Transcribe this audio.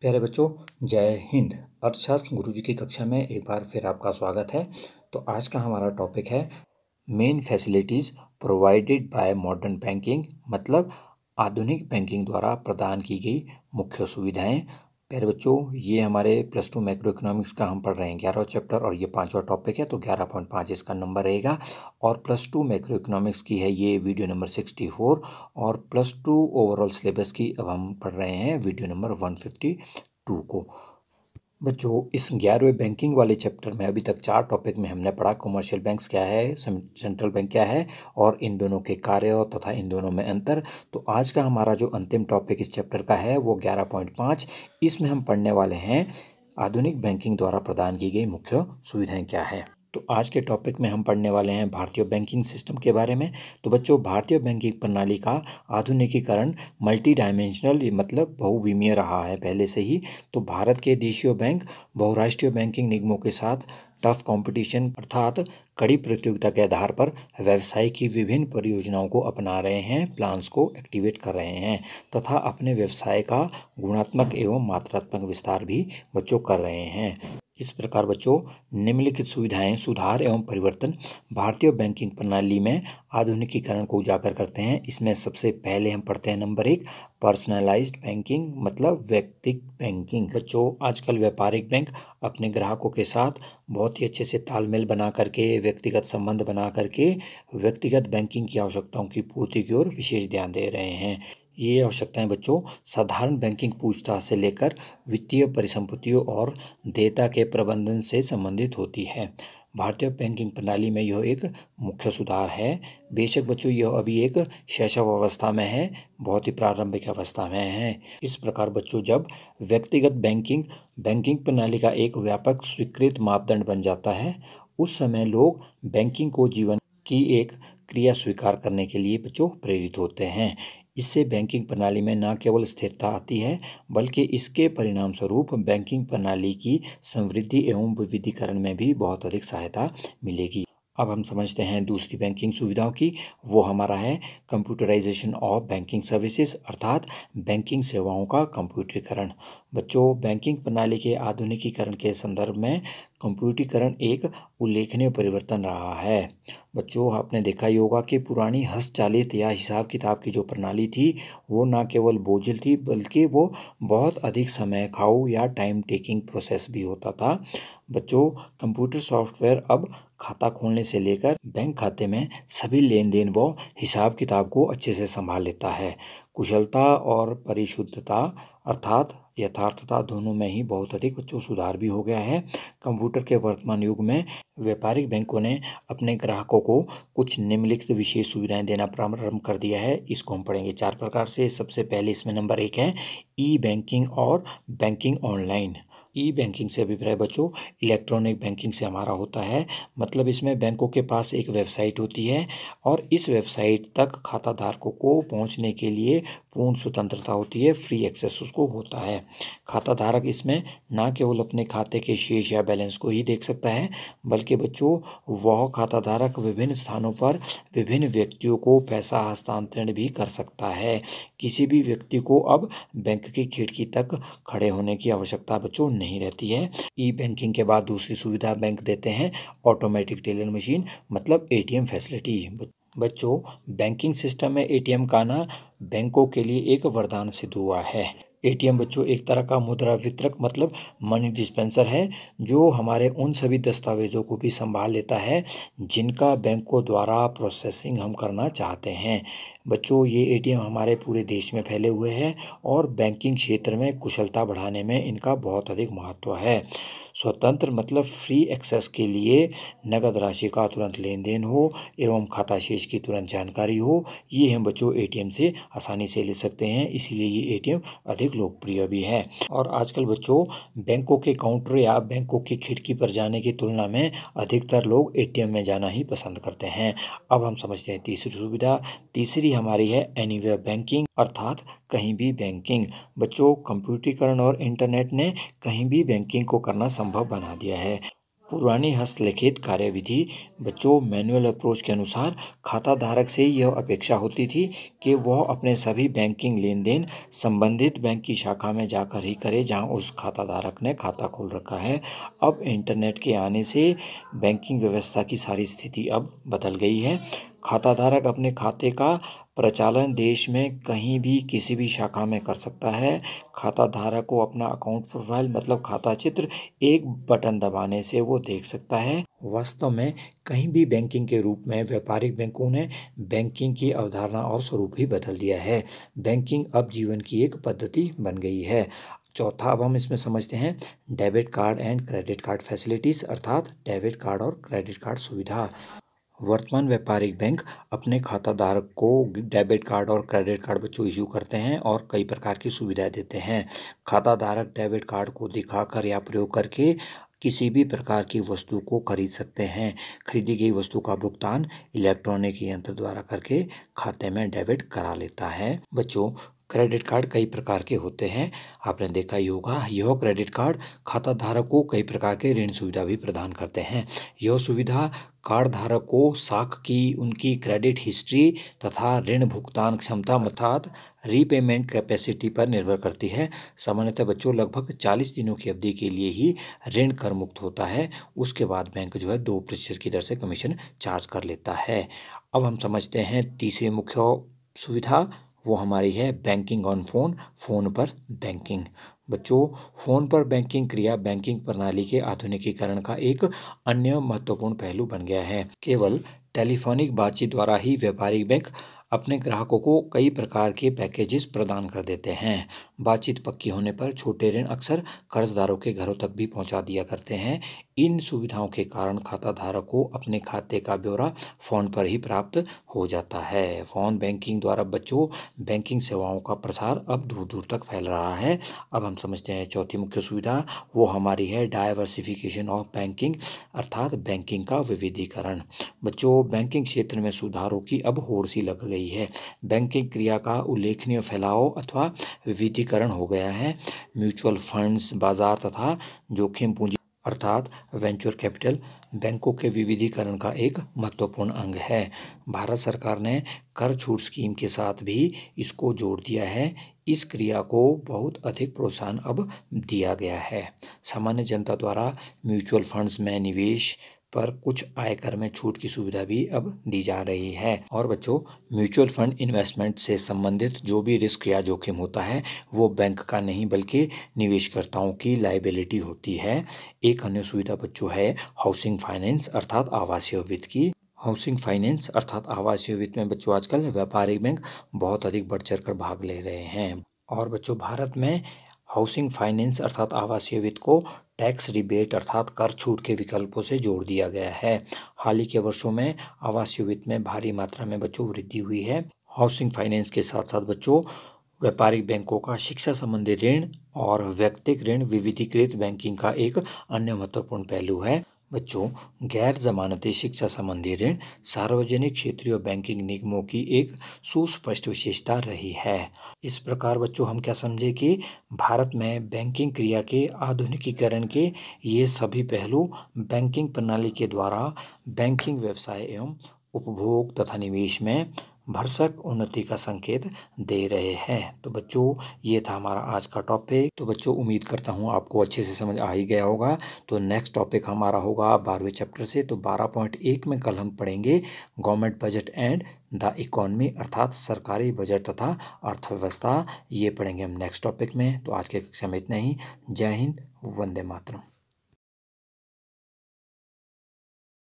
प्यारे बच्चों जय हिंद अर्थशास्त्र गुरु जी की कक्षा में एक बार फिर आपका स्वागत है तो आज का हमारा टॉपिक है main facilities provided by modern banking मतलब आधुनिक बैंकिंग द्वारा प्रदान की गई मुख्य सुविधाएं प्यारे बच्चों ये हमारे प्लस टू माइक्रो इकोनॉमिक्स का हम पढ़ रहे हैं ग्यारहवा चैप्टर और ये पांचवा टॉपिक है तो ग्यारह पॉइंट पाँच इसका नंबर रहेगा और प्लस टू माइक्रो इकोनॉमिक्स की है ये वीडियो नंबर सिक्सटी फोर और प्लस टू ओवरऑल सिलेबस की अब हम पढ़ रहे हैं video number one fifty two को बच्चों इस ग्यारहवें बैंकिंग वाले चैप्टर में अभी तक चार टॉपिक में हमने पढ़ा कमर्शियल बैंक्स क्या है सेंट्रल बैंक क्या है और इन दोनों के कार्य तथा इन दोनों में अंतर तो आज का हमारा जो अंतिम टॉपिक इस चैप्टर का है वो ग्यारह पॉइंट पाँच इसमें हम पढ़ने वाले हैं आधुनिक बैंकिंग द्वारा प्रदान की गई मुख्य सुविधाएँ क्या है तो आज के टॉपिक में हम पढ़ने वाले हैं भारतीय बैंकिंग सिस्टम के बारे में तो बच्चों भारतीय बैंकिंग प्रणाली का आधुनिकीकरण मल्टी डायमेंशनल मतलब बहुविमीय रहा है पहले से ही तो भारत के देशीय बैंक बहुराष्ट्रीय बैंकिंग निगमों के साथ टफ कंपटीशन अर्थात कड़ी प्रतियोगिता के आधार पर व्यवसाय की विभिन्न परियोजनाओं को अपना रहे हैं प्लान्स को एक्टिवेट कर रहे हैं तथा अपने व्यवसाय का गुणात्मक एवं मात्रात्मक विस्तार भी बच्चों कर रहे हैं इस प्रकार बच्चों निम्नलिखित सुविधाएं सुधार एवं परिवर्तन भारतीय बैंकिंग प्रणाली में आधुनिकीकरण को उजागर करते हैं इसमें सबसे पहले हम पढ़ते हैं नंबर एक पर्सनलाइज्ड बैंकिंग मतलब व्यक्तिक बैंकिंग बच्चों आजकल व्यापारिक बैंक अपने ग्राहकों के साथ बहुत ही अच्छे से तालमेल बना करके व्यक्तिगत संबंध बना करके व्यक्तिगत बैंकिंग की आवश्यकताओं की पूर्ति की ओर विशेष ध्यान दे रहे हैं ये आवश्यकताएं बच्चों साधारण बैंकिंग पूछताछ से लेकर वित्तीय परिसंपत्तियों और देयता के प्रबंधन से संबंधित होती है भारतीय बैंकिंग प्रणाली में यह एक मुख्य सुधार है बेशक बच्चों यह अभी एक शैशव अवस्था में है बहुत ही प्रारंभिक अवस्था में है इस प्रकार बच्चों जब व्यक्तिगत बैंकिंग बैंकिंग प्रणाली का एक व्यापक स्वीकृत मापदंड बन जाता है उस समय लोग बैंकिंग को जीवन की एक क्रिया स्वीकार करने के लिए बच्चों प्रेरित होते हैं इससे बैंकिंग प्रणाली में न केवल स्थिरता आती है बल्कि इसके परिणाम स्वरूप बैंकिंग प्रणाली की समृद्धि एवं विविधीकरण में भी बहुत अधिक सहायता मिलेगी अब हम समझते हैं दूसरी बैंकिंग सुविधाओं की वो हमारा है कंप्यूटराइजेशन ऑफ बैंकिंग सर्विसेज अर्थात बैंकिंग सेवाओं का कंप्यूटरीकरण बच्चों बैंकिंग प्रणाली के आधुनिकीकरण के संदर्भ में कंप्यूटीकरण एक उल्लेखनीय परिवर्तन रहा है बच्चों आपने देखा ही होगा कि पुरानी हस्तचालित या हिसाब किताब की जो प्रणाली थी वो ना केवल बोझिल थी बल्कि वो बहुत अधिक समय खाऊ या टाइम टेकिंग प्रोसेस भी होता था बच्चों कंप्यूटर सॉफ्टवेयर अब खाता खोलने से लेकर बैंक खाते में सभी लेन देन व हिसाब किताब को अच्छे से संभाल लेता है कुशलता और परिशुद्धता अर्थात यथार्थता दोनों में ही बहुत अधिक उच्च सुधार भी हो गया है कंप्यूटर के वर्तमान युग में व्यापारिक बैंकों ने अपने ग्राहकों को कुछ निम्नलिखित विशेष सुविधाएं देना प्रारंभ कर दिया है इसको हम पढ़ेंगे चार प्रकार से सबसे पहले इसमें नंबर एक है ई बैंकिंग और बैंकिंग ऑनलाइन ई बैंकिंग से अभिप्राय बच्चों इलेक्ट्रॉनिक बैंकिंग से हमारा होता है मतलब इसमें बैंकों के पास एक वेबसाइट होती है और इस वेबसाइट तक खाता धारकों को पहुंचने के लिए पूर्ण स्वतंत्रता होती है फ्री एक्सेस उसको होता है खाता धारक इसमें ना केवल अपने खाते के शेष या बैलेंस को ही देख सकता है बल्कि बच्चों वह खाता धारक विभिन्न स्थानों पर विभिन्न व्यक्तियों को पैसा हस्तांतरण भी कर सकता है किसी भी व्यक्ति को अब बैंक की खिड़की तक खड़े होने की आवश्यकता बच्चों नहीं नहीं रहती है ई बैंकिंग के बाद दूसरी सुविधा बैंक देते हैं ऑटोमेटिक टेलर मशीन मतलब ए फैसिलिटी बच्चों बैंकिंग सिस्टम में एटीएम का आना बैंकों के लिए एक वरदान सिद्ध हुआ है एटीएम बच्चों एक तरह का मुद्रा वितरक मतलब मनी डिस्पेंसर है जो हमारे उन सभी दस्तावेज़ों को भी संभाल लेता है जिनका बैंकों द्वारा प्रोसेसिंग हम करना चाहते हैं बच्चों ये एटीएम हमारे पूरे देश में फैले हुए हैं और बैंकिंग क्षेत्र में कुशलता बढ़ाने में इनका बहुत अधिक महत्व है स्वतंत्र मतलब फ्री एक्सेस के लिए नकद राशि का तुरंत लेन देन हो एवं खाता शेष की तुरंत जानकारी हो ये हम बच्चों एटीएम से आसानी से ले सकते हैं इसीलिए ये एटीएम अधिक लोकप्रिय भी है और आजकल बच्चों बैंकों के काउंटर या बैंकों की खिड़की पर जाने की तुलना में अधिकतर लोग एटीएम में जाना ही पसंद करते हैं अब हम समझते हैं तीसरी सुविधा तीसरी हमारी है एनी बैंकिंग अर्थात कहीं भी बैंकिंग बच्चों कंप्यूटरीकरण और इंटरनेट ने कहीं भी बैंकिंग को करना संभव बना दिया है पुरानी हस्तलिखित कार्यविधि बच्चों मैनुअल अप्रोच के अनुसार खाता धारक से यह अपेक्षा होती थी कि वह अपने सभी बैंकिंग लेन देन संबंधित बैंक की शाखा में जाकर ही करे जहां उस खाता धारक ने खाता खोल रखा है अब इंटरनेट के आने से बैंकिंग व्यवस्था की सारी स्थिति अब बदल गई है खाता धारक अपने खाते का प्रचालन देश में कहीं भी किसी भी शाखा में कर सकता है खाता धारक को अपना अकाउंट प्रोफाइल मतलब खाता चित्र एक बटन दबाने से वो देख सकता है वास्तव में कहीं भी बैंकिंग के रूप में व्यापारिक बैंकों ने बैंकिंग की अवधारणा और स्वरूप ही बदल दिया है बैंकिंग अब जीवन की एक पद्धति बन गई है चौथा अब हम इसमें समझते हैं debit card and credit card facilities अर्थात डेबिट कार्ड और क्रेडिट कार्ड सुविधा वर्तमान व्यापारिक बैंक अपने खाताधारक को डेबिट कार्ड और क्रेडिट कार्ड बच्चों इश्यू करते हैं और कई प्रकार की सुविधाएं देते हैं खाताधारक डेबिट कार्ड को दिखाकर या प्रयोग करके किसी भी प्रकार की वस्तु को खरीद सकते हैं खरीदी गई वस्तु का भुगतान इलेक्ट्रॉनिक यंत्र द्वारा करके खाते में डेबिट करा लेता है बच्चों क्रेडिट कार्ड कई प्रकार के होते हैं आपने देखा ही होगा यह क्रेडिट कार्ड खाता धारक को कई प्रकार के ऋण सुविधा भी प्रदान करते हैं यह सुविधा कार्ड धारक को साख की उनकी क्रेडिट हिस्ट्री तथा ऋण भुगतान क्षमता अर्थात रीपेमेंट कैपेसिटी पर निर्भर करती है सामान्यतः बच्चों लगभग चालीस दिनों की अवधि के लिए ही ऋण कर मुक्त होता है उसके बाद बैंक जो है दो प्रतिशत की दर से कमीशन चार्ज कर लेता है अब हम समझते हैं तीसरी मुख्य सुविधा वो हमारी है बैंकिंग ऑन फ़ोन फ़ोन पर बैंकिंग बच्चों फ़ोन पर बैंकिंग क्रिया बैंकिंग प्रणाली के आधुनिकीकरण का एक अन्य महत्वपूर्ण पहलू बन गया है केवल टेलीफोनिक बातचीत द्वारा ही व्यापारिक बैंक अपने ग्राहकों को कई प्रकार के पैकेजेस प्रदान कर देते हैं बातचीत पक्की होने पर छोटे ऋण अक्सर कर्जदारों के घरों तक भी पहुंचा दिया करते हैं इन सुविधाओं के कारण खाता धारक को अपने खाते का ब्यौरा फ़ोन पर ही प्राप्त हो जाता है फ़ोन बैंकिंग द्वारा बच्चों बैंकिंग सेवाओं का प्रसार अब दूर दूर तक फैल रहा है अब हम समझते हैं चौथी मुख्य सुविधा वो हमारी है डाइवर्सिफिकेशन ऑफ बैंकिंग अर्थात बैंकिंग का विविधीकरण बच्चों बैंकिंग क्षेत्र में सुधारों की अब होड़ सी लग गई है बैंकिंग क्रिया का उल्लेखनीय फैलाव अथवा विविधीकरण सरलीकरण हो गया है म्यूचुअल फंड्स बाजार तथा जोखिम पूंजी अर्थात वेंचर कैपिटल बैंकों के विविधीकरण का एक महत्वपूर्ण अंग है भारत सरकार ने कर छूट स्कीम के साथ भी इसको जोड़ दिया है इस क्रिया को बहुत अधिक प्रोत्साहन अब दिया गया है सामान्य जनता द्वारा म्यूचुअल फंड्स में निवेश पर कुछ आयकर में छूट की सुविधा भी अब दी जा रही है और बच्चों म्यूचुअल फंड इन्वेस्टमेंट से संबंधित जो भी रिस्क या जोखिम होता है वो बैंक का नहीं बल्कि निवेशकर्ताओं की लाइबिलिटी होती है एक अन्य सुविधा बच्चों है हाउसिंग फाइनेंस अर्थात आवासीय वित्त की हाउसिंग फाइनेंस अर्थात आवासीय वित्त में बच्चों आजकल व्यापारिक बैंक बहुत अधिक बढ़ चढ़ कर भाग ले रहे हैं और बच्चों भारत में हाउसिंग फाइनेंस अर्थात आवासीय वित्त को टैक्स रिबेट अर्थात कर छूट के विकल्पों से जोड़ दिया गया है हाल ही के वर्षों में आवासीय वित्त में भारी मात्रा में बच्चों वृद्धि हुई है हाउसिंग फाइनेंस के साथ साथ बच्चों व्यापारिक बैंकों का शिक्षा संबंधी ऋण और व्यक्तिक ऋण विविधीकृत बैंकिंग का एक अन्य महत्वपूर्ण पहलू है बच्चों गैर जमानती शिक्षा संबंधी ऋण सार्वजनिक क्षेत्रीय बैंकिंग निगमों की एक सुस्पष्ट विशेषता रही है इस प्रकार बच्चों हम क्या समझे कि भारत में बैंकिंग क्रिया के आधुनिकीकरण के ये सभी पहलू बैंकिंग प्रणाली के द्वारा बैंकिंग व्यवसाय एवं उपभोग तथा निवेश में भरसक उन्नति का संकेत दे रहे हैं तो बच्चों ये था हमारा आज का टॉपिक तो बच्चों उम्मीद करता हूँ आपको अच्छे से समझ आ ही गया होगा तो नेक्स्ट टॉपिक हमारा होगा बारहवें चैप्टर से तो बारह पॉइंट एक में कल हम पढ़ेंगे government budget and the economy अर्थात सरकारी बजट तथा अर्थव्यवस्था ये पढ़ेंगे हम नेक्स्ट टॉपिक में तो आज के कक्षा में इतना ही जय हिंद वंदे मातरम